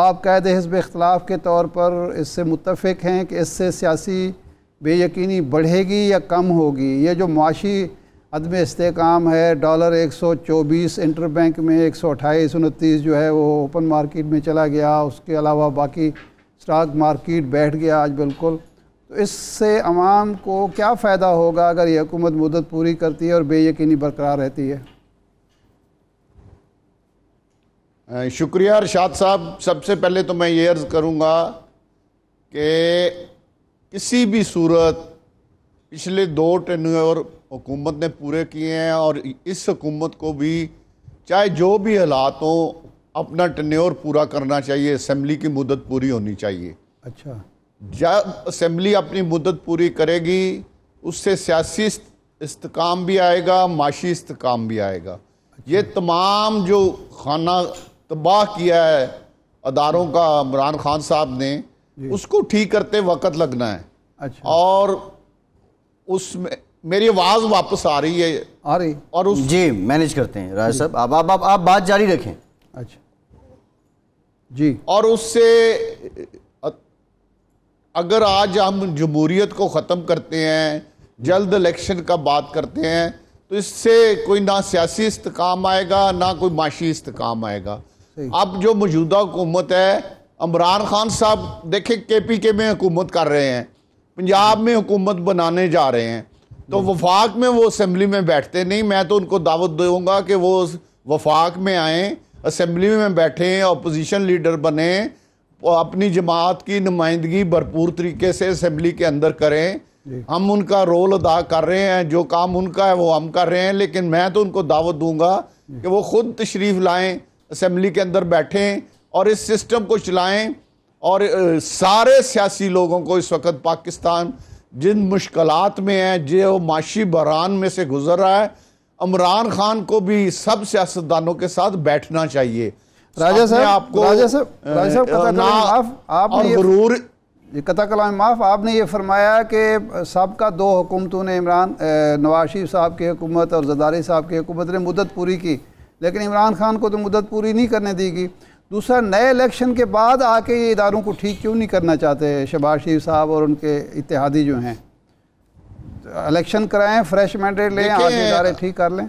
आप कैद हजब अख्तलाफ के तौर पर इससे मुतफ़ हैं कि इससे सियासी बेयकनी बढ़ेगी या कम होगी ये जो माशी अदम इसकाम है डॉलर एक सौ चौबीस इंटर बैंक में एक सौ अट्ठाईस उनतीस जो है वो ओपन मार्केट में चला गया उसके अलावा बाकी स्टॉक मार्केट बैठ गया आज बिल्कुल तो इससे आवाम को क्या फ़ायदा होगा अगर ये हुकूमत मदद पूरी करती है और बेयकनी बरकरार रहती है शुक्रिया अरशाद साहब सबसे पहले तो मैं ये अर्ज़ करूँगा कि किसी भी सूरत पिछले दो टनवर हुकूमत ने पूरे किए हैं और इस हुकूमत को भी चाहे जो भी हालात हों अपना टेन्योर पूरा करना चाहिए असम्बली की मुदत पूरी होनी चाहिए अच्छा जब असम्बली अपनी मुदत पूरी करेगी उससे सियासी इस्तकाम भी आएगा माशी इस्तकाम भी आएगा ये अच्छा। तमाम जो खाना तबाह किया है अदारों का इमरान खान साहब ने उसको ठीक करते वक्त लगना है अच्छा। और उसमें मेरी आवाज़ वापस आ रही है आ रही और उस जी मैनेज करते हैं राय साहब आप आप आप आप बात जारी रखें अच्छा जी और उससे अगर आज हम जमहूरियत को ख़त्म करते हैं जल्द इलेक्शन का बात करते हैं तो इससे कोई ना सियासी इस्तकाम आएगा ना कोई माशी इस्तकाम आएगा अब जो मौजूदा हुकूमत है इमरान खान साहब देखे के पी के में हुकूमत कर रहे हैं पंजाब में हुकूमत बनाने जा रहे हैं तो हम्म। वफाक में वो असम्बली में बैठते नहीं मैं तो उनको दावत दूंगा कि वो वफाक में आएँ असम्बली में बैठें अपोजिशन लीडर बने और अपनी जमात की नुमाइंदगी भरपूर तरीके से असम्बली के अंदर करें हम उनका रोल अदा कर रहे हैं जो काम उनका है वो हम कर रहे हैं लेकिन मैं तो उनको दावत दूंगा कि वो खुद तशरीफ़ लाएं असम्बली के अंदर बैठें और इस सिस्टम को चलाएं और सारे सियासी लोगों को इस वक्त पाकिस्तान जिन मुश्किल में है जो माशी बहरान में से गुजर रहा है इमरान खान को भी सब सियासतदानों के साथ बैठना चाहिए राजा साहब आपको राजा साहब राजा साहब आपने जरूर कथा कलाम माफ़ आपने ये फरमाया कि सबका दो हुकूमतों ने इमरान नवाज शरीफ साहब की हुकूमत और जदारी साहब की हुकूमत ने मुदत पूरी की लेकिन इमरान खान को तो मुदत पूरी नहीं करने देगी दूसरा नए इलेक्शन के बाद आके ये इदारों को ठीक क्यों नहीं करना चाहते शबाज शरीफ साहब और उनके इतिहादी जो हैं इलेक्शन कराएं फ्रेश मैंडेट लें आगे इदारे ठीक कर लें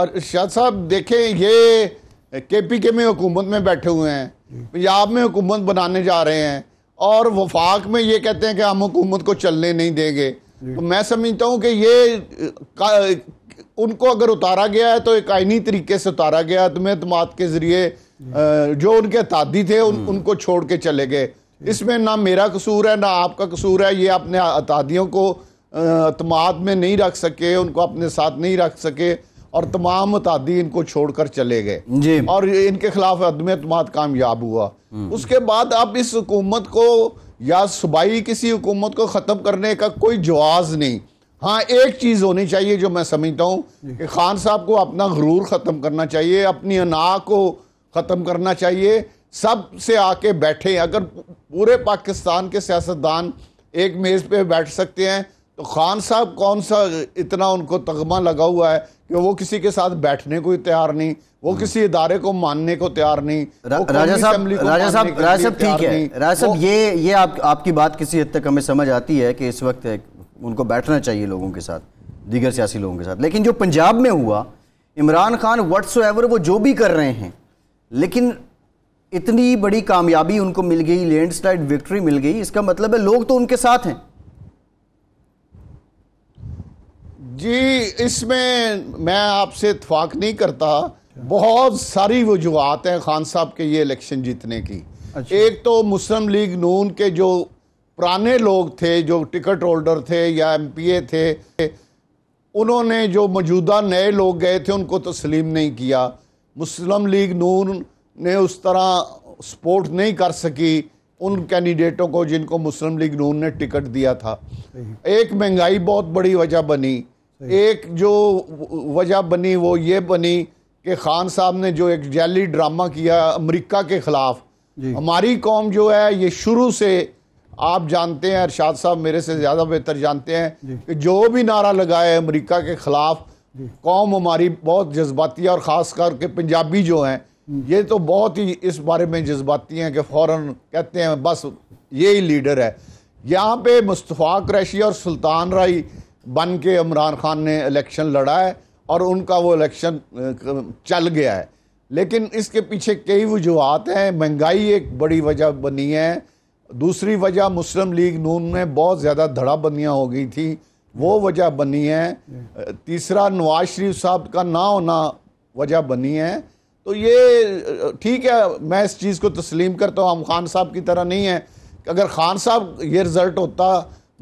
और शाह साहब देखें ये के पी के में हुकूमत में बैठे हुए हैं पंजाब में हुकूमत बनाने जा रहे हैं और वफाक में ये कहते हैं कि हम हुकूमत को चलने नहीं देंगे तो मैं समझता हूँ कि ये उनको अगर उतारा गया है तो एक आइनी तरीके से उतारा गया अदम अतमाद के ज़रिए जो उनके तादी थे उन, हम्म। उनको छोड़ के चले गए इसमें ना मेरा कसूर है ना आपका कसूर है ये अपने अतादियों को अतमाद में नहीं रख सके उनको अपने साथ नहीं रख सके और तमाम अतादी इनको छोड़कर चले गए और इनके खिलाफ अदम अतमाद कामयाब हुआ हम्म। उसके बाद अब इस हुकूमत को या सूबाई किसी हुकूमत को ख़त्म करने का कोई जवाज़ नहीं हाँ एक चीज़ होनी चाहिए जो मैं समझता हूँ कि खान साहब को अपना गुरूर ख़त्म करना चाहिए अपनी अना को ख़त्म करना चाहिए सब से आके बैठे अगर पूरे पाकिस्तान के सियासतदान एक मेज़ पे बैठ सकते हैं तो खान साहब कौन सा इतना उनको तगमा लगा हुआ है कि वो किसी के साथ बैठने को तैयार नहीं वो किसी इदारे को मानने को तैयार नहीं राजा साहब राजा साहब राजा साहब ठीक है राजा साहब ये ये आप आपकी बात किसी हद तक हमें समझ आती है कि इस वक्त उनको बैठना चाहिए लोगों के साथ दीगर सियासी लोगों के साथ लेकिन जो पंजाब में हुआ इमरान खान वट्स एवर वो जो भी कर रहे हैं लेकिन इतनी बड़ी कामयाबी उनको मिल गई लैंडस्लाइड विक्ट्री मिल गई इसका मतलब है लोग तो उनके साथ हैं जी इसमें मैं आपसे इतफाक नहीं करता बहुत सारी वजूहत हैं खान साहब के ये इलेक्शन जीतने की अच्छा। एक तो मुस्लिम लीग नून के जो पुराने लोग थे जो टिकट होल्डर थे या एमपीए थे उन्होंने जो मौजूदा नए लोग गए थे उनको तस्लीम नहीं किया मुस्लिम लीग नून ने उस तरह सपोर्ट नहीं कर सकी उन कैंडिडेटों को जिनको मुस्लिम लीग नून ने टिकट दिया था एक महंगाई बहुत बड़ी वजह बनी एक जो वजह बनी वो ये बनी कि खान साहब ने जो एक जैली ड्रामा किया अमेरिका के ख़िलाफ़ हमारी कौम जो है ये शुरू से आप जानते हैं अरशाद साहब मेरे से ज़्यादा बेहतर जानते हैं कि जो भी नारा लगाए अमेरिका के ख़िलाफ़ कौम हमारी बहुत जज्बाती है और ख़ास करके पंजाबी जो हैं ये तो बहुत ही इस बारे में जज्बाती हैं कि फ़ौर कहते हैं बस ये ही लीडर है यहाँ पे मुस्तफ़ा क्रैशी और सुल्तान राई बन के इमरान ख़ान ने इलेक्शन लड़ा है और उनका वो इलेक्शन चल गया है लेकिन इसके पीछे कई वजूहत हैं महंगाई एक बड़ी वजह बनी है दूसरी वजह मुस्लिम लीग नून में बहुत ज़्यादा धड़ाबंदियाँ हो गई थी वो वजह बनी है तीसरा नवाज शरीफ साहब का ना होना वजह बनी है तो ये ठीक है मैं इस चीज़ को तस्लीम करता हूँ हम खान साहब की तरह नहीं है अगर खान साहब ये रिज़ल्ट होता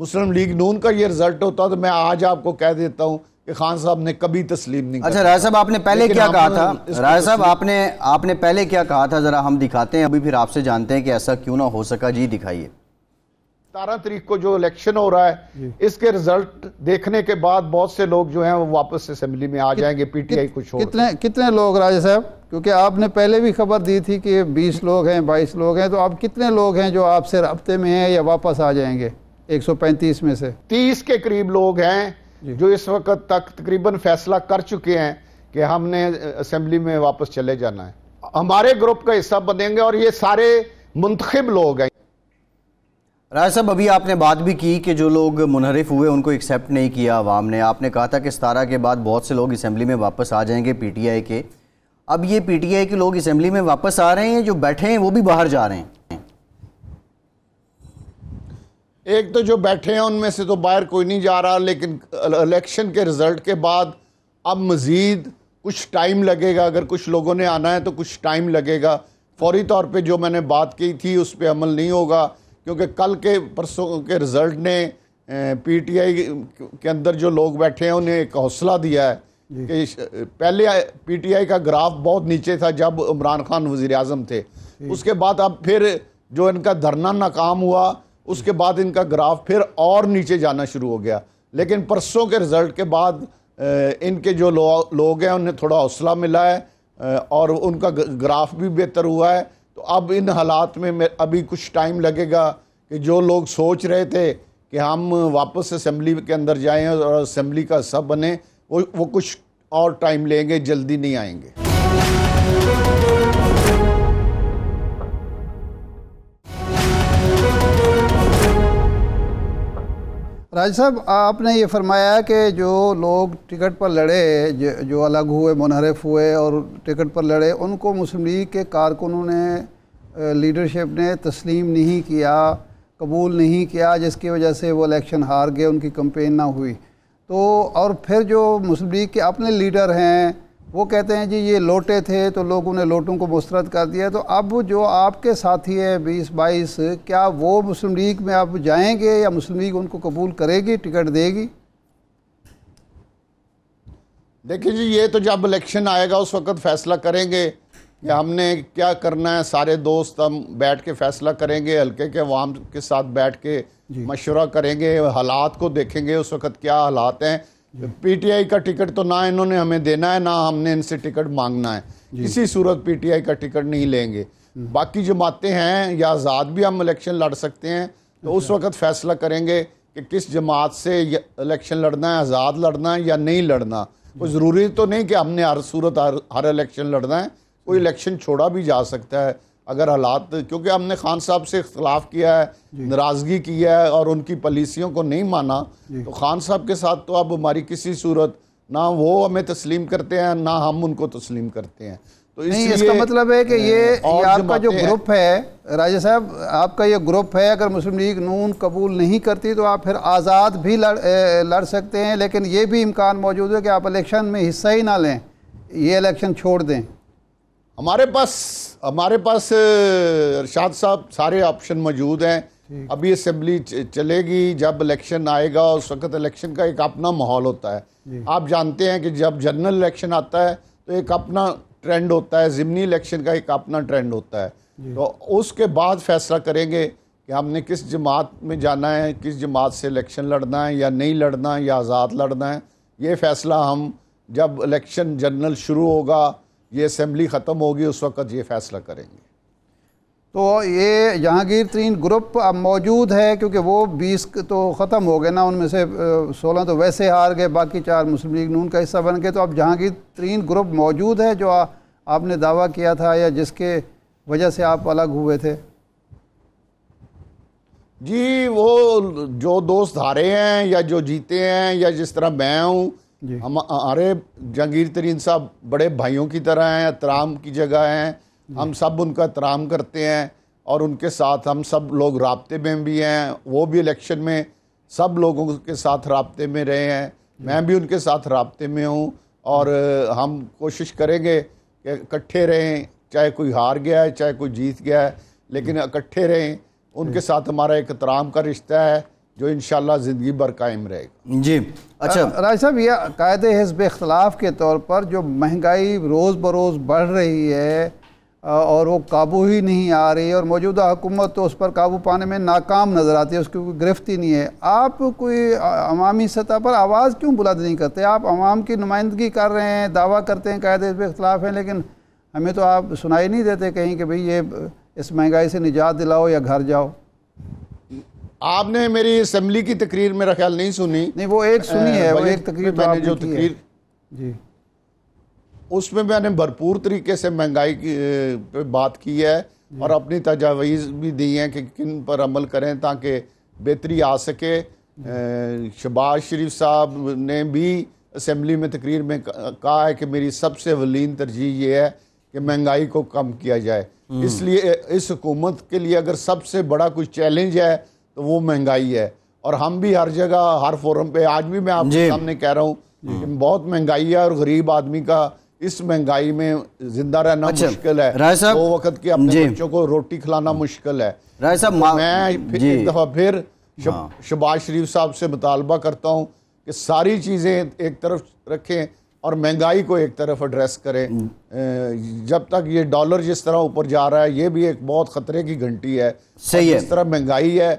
मुस्लिम लीग नून का ये रिज़ल्ट होता तो मैं आज आपको कह देता हूँ कि खान साहब ने कभी तस्लीम नहीं अच्छा राय साहब आपने पहले क्या कहा था राय साहब आपने आपने पहले क्या कहा था ज़रा हम दिखाते हैं अभी फिर आपसे जानते हैं कि ऐसा क्यों ना हो सका जी दिखाइए सतारह तारीख को जो इलेक्शन हो रहा है इसके रिजल्ट देखने के बाद बहुत से लोग जो हैं वो वापस असेंबली में आ कि, जाएंगे पीटीआई कुछ हो कितने कितने लोग राजा साहब क्योंकि आपने पहले भी खबर दी थी कि 20 लोग हैं 22 लोग हैं तो आप कितने लोग हैं जो आपसे रबते में हैं या वापस आ जाएंगे 135 में से 30 के करीब लोग हैं जो इस वक्त तक तकरीबन फैसला कर चुके हैं कि हमने असम्बली में वापस चले जाना है हमारे ग्रुप का हिस्सा बनेंगे और ये सारे मुंतखब लोग हैं राय साहब अभी आपने बात भी की कि जो लोग मुनहरफ हुए उनको एक्सेप्ट नहीं किया आवाम ने आपने कहा था कि सतारह के बाद बहुत से लोग असेंबली में वापस आ जाएंगे पी टी आई के अब ये पी टी आई के लोग असेंबली में वापस आ रहे हैं जो बैठे हैं वो भी बाहर जा रहे हैं एक तो जो बैठे हैं उनमें से तो बाहर कोई नहीं जा रहा लेकिन इलेक्शन के रिज़ल्ट के बाद अब मज़ीद कुछ टाइम लगेगा अगर कुछ लोगों ने आना है तो कुछ टाइम लगेगा फौरी तौर पे जो मैंने बात की थी उस पर अमल नहीं होगा क्योंकि कल के परसों के रिज़ल्ट ने पीटीआई के अंदर जो लोग बैठे हैं उन्हें एक हौसला दिया है कि पहले पीटीआई का ग्राफ बहुत नीचे था जब इमरान खान वज़ी अजम थे उसके बाद अब फिर जो इनका धरना नाकाम हुआ उसके बाद इनका ग्राफ फिर और नीचे जाना शुरू हो गया लेकिन परसों के रिज़ल्ट के बाद इनके जो लोग हैं उन्हें थोड़ा हौसला मिला है और उनका ग्राफ भी बेहतर हुआ है तो अब इन हालात में अभी कुछ टाइम लगेगा कि जो लोग सोच रहे थे कि हम वापस असम्बली के अंदर जाएं और असम्बली का सब बने वो वो कुछ और टाइम लेंगे जल्दी नहीं आएंगे राज साहब आपने ये फरमाया कि जो लोग टिकट पर लड़े जो अलग हुए मुनहरफ हुए और टिकट पर लड़े उनको मुस्लिम लीग के कारकुनों ने लीडरशिप ने तस्लीम नहीं किया कबूल नहीं किया जिसकी वजह से वो इलेक्शन हार गए उनकी कंपेन ना हुई तो और फिर जो मुस्लिम लीग के अपने लीडर हैं वो कहते हैं जी ये लोटे थे तो लोग उन्हें लोटों को मुस्रद कर दिया तो अब जो आपके साथी हैं बीस बाईस क्या वो मुस्लिम लीग में आप जाएंगे या मुस्लिम लीग उनको कबूल करेगी टिकट देगी देखिए जी ये तो जब इलेक्शन आएगा उस वक्त फैसला करेंगे कि हमने क्या करना है सारे दोस्त हम बैठ के फैसला करेंगे हल्के के अवाम के साथ बैठ के मशवरा करेंगे हालात को देखेंगे उस वक्त क्या हालात हैं पीटीआई का टिकट तो ना इन्होंने हमें देना है ना हमने इनसे टिकट मांगना है किसी सूरत पीटीआई का टिकट नहीं लेंगे बाकी जमातें हैं या आज़ाद भी हम इलेक्शन लड़ सकते हैं तो उस अच्छा। वक्त फैसला करेंगे कि किस जमात से इलेक्शन लड़ना है आज़ाद लड़ना है या नहीं लड़ना कोई ज़रूरी तो नहीं कि हमने हर सूरत हर इलेक्शन लड़ना है कोई इलेक्शन छोड़ा भी जा सकता है अगर हालात क्योंकि हमने खान साहब से इख्तलाफ किया है नाराज़गी की है और उनकी पॉलिसियों को नहीं माना तो खान साहब के साथ तो अब हमारी किसी सूरत ना वो हमें तस्लीम करते हैं ना हम उनको तस्लीम करते हैं तो नहीं इसका मतलब है कि ये, ये आपका जो ग्रुप है राजा साहब आपका ये ग्रुप है अगर मुस्लिम लीग नून कबूल नहीं करती तो आप फिर आज़ाद भी लड़ लड़ सकते हैं लेकिन ये भी इम्कान मौजूद है कि आप इलेक्शन में हिस्सा ही ना लें ये इलेक्शन छोड़ दें हमारे पास हमारे पास अरशाद साहब सारे ऑप्शन मौजूद हैं अभी असम्बली चलेगी जब इलेक्शन आएगा उस वक्त इलेक्शन का एक अपना माहौल होता है आप जानते हैं कि जब जनरल इलेक्शन आता है तो एक अपना ट्रेंड होता है ज़िमनी इलेक्शन का एक अपना ट्रेंड होता है तो उसके बाद फैसला करेंगे कि हमने किस जमात में जाना है किस जमात से इलेक्शन लड़ना है या नहीं लड़ना है या आज़ाद लड़ना है ये फ़ैसला हम जब इलेक्शन जनरल शुरू होगा ये असम्बली ख़त्म होगी उस वक्त ये फैसला करेंगे तो ये जहांगीर तरीन ग्रुप अब मौजूद है क्योंकि वो बीस तो ख़त्म हो गए ना उनमें से सोलह तो वैसे हार गए बाकी चार मुस्लिम लीग नून का हिस्सा बन गए तो अब जहांगीर तरीन ग्रुप मौजूद है जो आ, आपने दावा किया था या जिसके वजह से आप अलग हुए थे जी वो जो दोस्त हारे हैं या जो जीते हैं या जिस तरह मैं हूँ हम अरे जहांगीर तरीन साहब बड़े भाइयों की तरह हैं एहतराम की जगह हैं हम सब उनका तराम करते हैं और उनके साथ हम सब लोग रबते में भी हैं वो भी इलेक्शन में सब लोगों के साथ रबते में रहे हैं मैं भी उनके साथ रबते में हूँ और हम कोशिश करेंगे कि इकट्ठे रहें चाहे कोई हार गया है चाहे कोई जीत गया है लेकिन इकट्ठे रहें उनके साथ हमारा एक तराम का रिश्ता है जो इन ज़िंदगी भर कायम रहेगा जी अच्छा हाँ, राज साहब यह कायद हिजब इख्तलाफ के तौर पर जो महंगाई रोज़ बरोज़ बढ़ रही है और वो काबू ही नहीं आ रही और मौजूदा हुकूमत तो उस पर काबू पाने में नाकाम नज़र आती है उसकी कोई गिरफ्त ही नहीं है आप कोई अवामी सतह पर आवाज़ क्यों बुलंद नहीं करते आप आवाम की नुमाइंदगी कर रहे हैं दावा करते हैं कायद हिजब इख्तलाफ हैं लेकिन हमें तो आप सुनाई नहीं देते कहीं कि भाई ये इस महंगाई से निजात दिलाओ या घर जाओ आपने मेरी असम्बली की तकरीर मेरा ख्याल नहीं सुनी नहीं वो एक सुनी है वो एक तकरीर मैंने तो जो तकरीर जी उसमें मैंने भरपूर तरीके से महंगाई की पे बात की है और अपनी तजावीज़ भी दी हैं कि किन पर अमल करें ताकि बेहतरी आ सके शबाज शरीफ साहब ने भी असम्बली में तकरीर में कहा है कि मेरी सबसे वलीन तरजीह ये है कि महंगाई को कम किया जाए हम्म। इसलिए इस हुकूमत के लिए अगर सबसे बड़ा कुछ चैलेंज है तो वो महंगाई है और हम भी हर जगह हर फोरम पे आज भी मैं आपके सामने कह रहा हूँ बहुत महंगाई है और गरीब आदमी का इस महंगाई में जिंदा रहना अच्छा, मुश्किल है राय साहब वक्त के अपने बच्चों को रोटी खिलाना मुश्किल है राय साहब तो मैं फिर एक दफ़ा फिर शबाज शरीफ साहब से मुतालबा करता हूँ कि सारी चीज़ें एक तरफ रखें और महंगाई को एक तरफ एड्रेस करें हम्म। जब तक ये डॉलर जिस तरह ऊपर जा रहा है ये भी एक बहुत खतरे की घंटी है सही है इस तरह महंगाई है